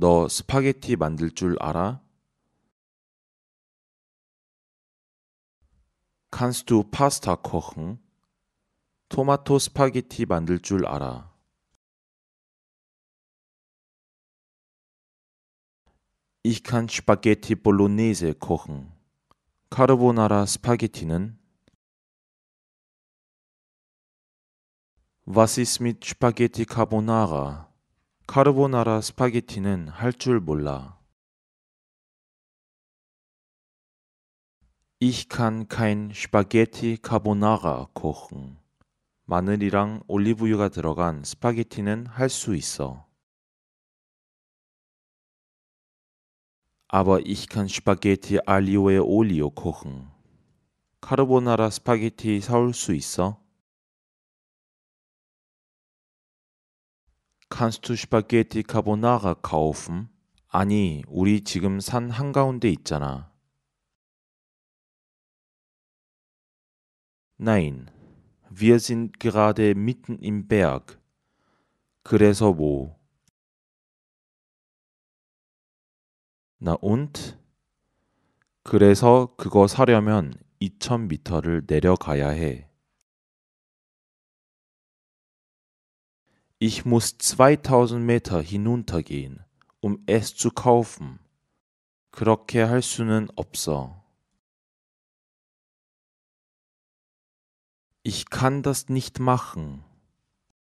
너 스파게티 만들 줄 알아? Kannst du Pasta kochen? 토마토 스파게티 만들 줄 알아. Ich kann Spaghetti Bolognese kochen. 카르보나라 스파게티는 Was ist mit Spaghetti Carbonara? 카르보나라 스파게티는 할 줄 몰라. Ich kann kein Spaghetti Carbonara kochen. 마늘이랑 올리브유가 들어간 스파게티는 할 수 있어. Aber ich kann Spaghetti Aglio e Olio kochen. 카르보나라 스파게티 사올 수 있어? kannst du Spaghetti Carbonara kaufen? 아니, 우리 지금 산 한가운데 있잖아. Nein, wir sind gerade mitten im Berg. 그래서 뭐? 나 und? 그래서 그거 사려면 2000m를 내려가야 해. Ich muss 2000 Meter hinuntergehen, um es zu kaufen. 그렇게 할 수는 없어. Ich kann das nicht machen.